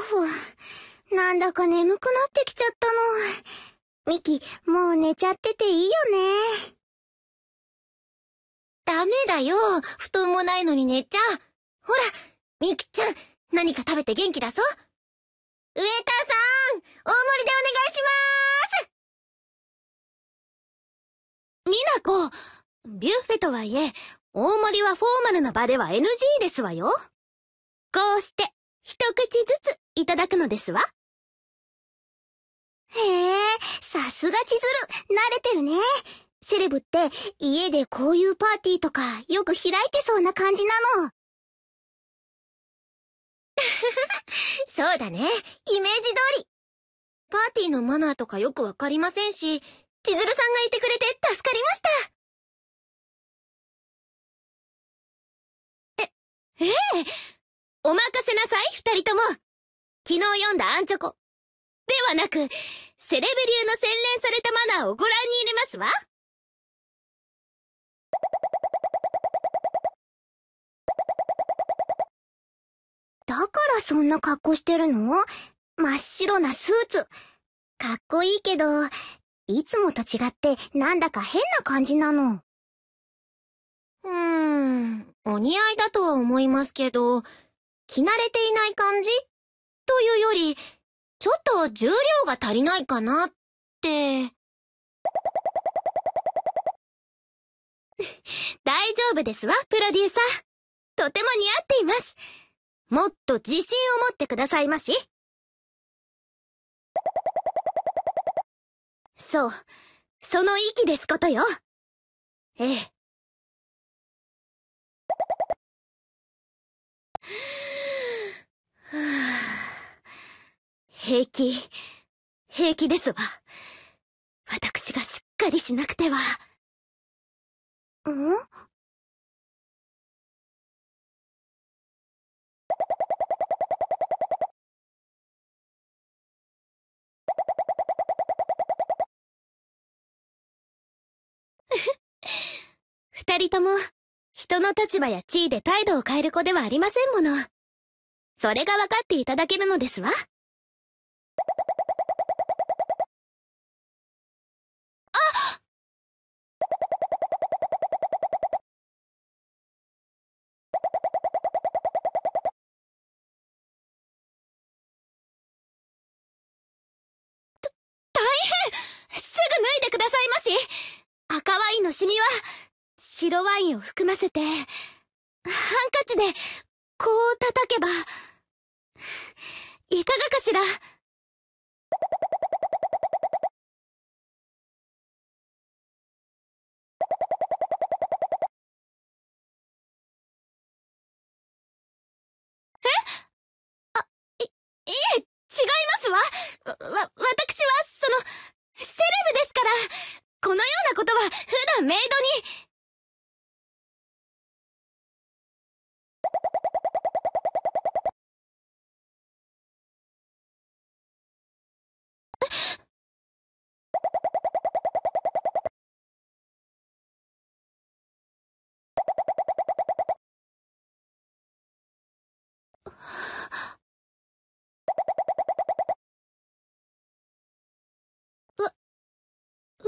ふ。なんだか眠くなってきちゃったの。ミキ、もう寝ちゃってていいよね。ダメだよ。布団もないのに寝ちゃ。う。ほら、ミキちゃん、何か食べて元気だぞ。う。上田さん、大盛りでお願いしますみなこ、ビュッフェとはいえ、大盛りはフォーマルな場では NG ですわよ。こうして、一口ずついただくのですわ。へえ、さすが千鶴、慣れてるね。セレブって家でこういうパーティーとかよく開いてそうな感じなの。そうだね。イメージ通り。パーティーのマナーとかよくわかりませんし、千鶴さんがいてくれて助かりました。え、ええお任せなさい二人とも昨日読んだアンチョコではなく、セレブ流の洗練されたマナーをご覧に入れますわ。だからそんな格好してるの真っ白なスーツ。かっこいいけど、いつもと違ってなんだか変な感じなの。うーん、お似合いだとは思いますけど、着慣れていない感じというより、ちょっと重量が足りないかなって。大丈夫ですわ、プロデューサー。とても似合っています。もっと自信を持ってくださいまし。そう、その息ですことよ。ええ、平気、平気ですわ。私がしっかりしなくては。ん 二人とも、人の立場や地位で態度を変える子ではありませんもの。それが分かっていただけるのですわ。のシミは、白ワインを含ませて、ハンカチで、こう叩けば、いかがかしらメイドに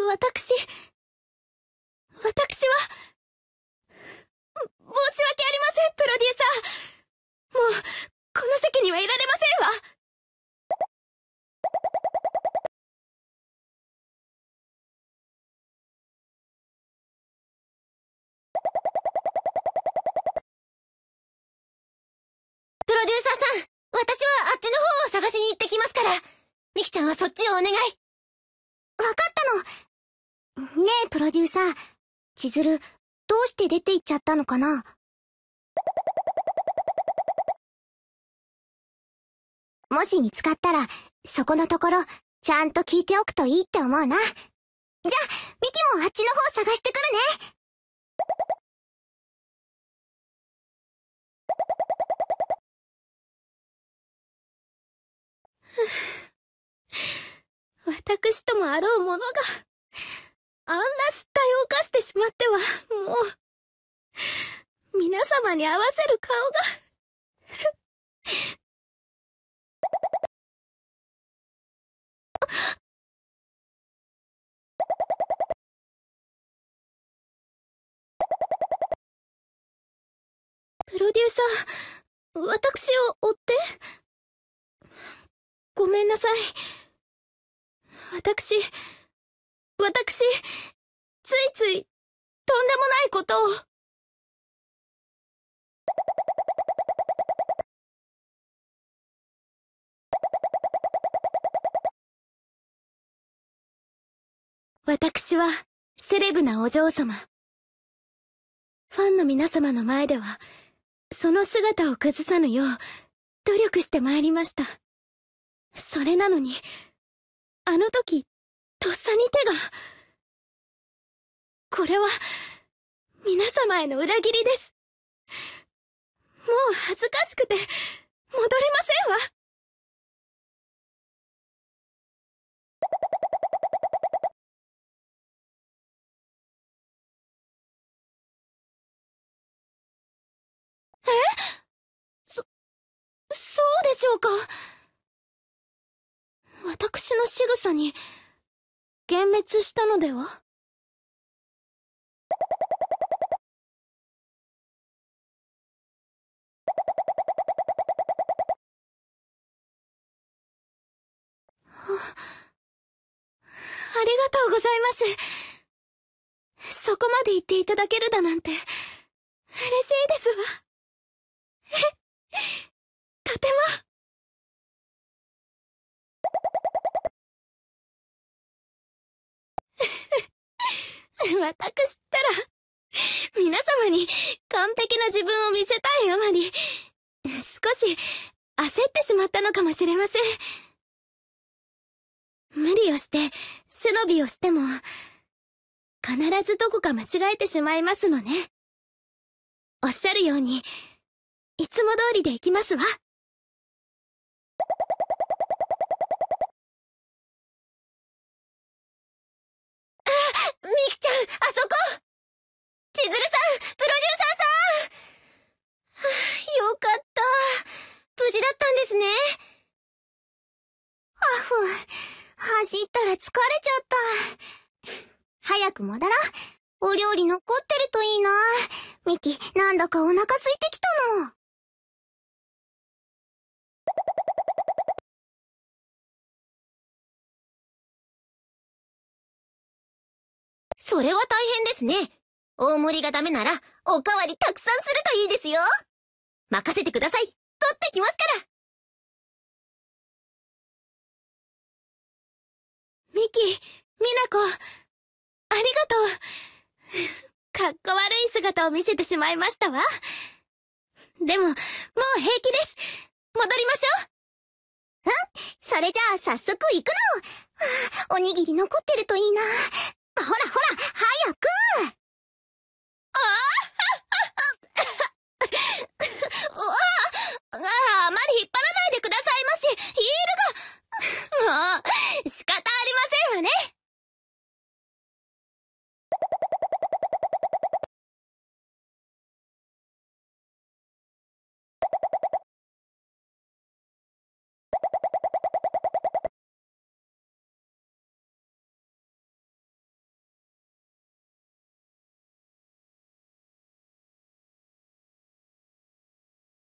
わ、私、ロデューサーさん、私はあっちの方を探しに行ってきますから。ミキちゃんはそっちをお願い。分かったの。ねえ、プロデューサー。千鶴、どうして出て行っちゃったのかなもし見つかったら、そこのところ、ちゃんと聞いておくといいって思うな。じゃあ、ミキもあっちの方探してくるね。私ともあろうものが、あんな失態を犯してしまっては、もう、皆様に合わせる顔がプロデューサー、私を追ってごめんなさい。私、私、ついつい、とんでもないことを。私は、セレブなお嬢様。ファンの皆様の前では、その姿を崩さぬよう、努力して参りました。それなのに、あの時、とっさに手が。これは、皆様への裏切りです。もう恥ずかしくて、戻れませんわ。えそ、そうでしょうか私の仕草に、幻滅したのではあ、ありがとうございます。そこまで言っていただけるだなんて。私ったら、皆様に完璧な自分を見せたいあまり、少し焦ってしまったのかもしれません。無理をして、背伸びをしても、必ずどこか間違えてしまいますのね。おっしゃるように、いつも通りで行きますわ。走ったら疲れちゃった。早く戻ろう。お料理残ってるといいな。ミキ、なんだかお腹空いてきたの。それは大変ですね。大盛りがダメなら、おかわりたくさんするといいですよ。任せてください。取ってきますから。ミキ、ミナコ、ありがとう。かっこ悪い姿を見せてしまいましたわ。でも、もう平気です。戻りましょう。うんそれじゃあ早速行くの。おにぎり残ってるといいな。ほらほら、早く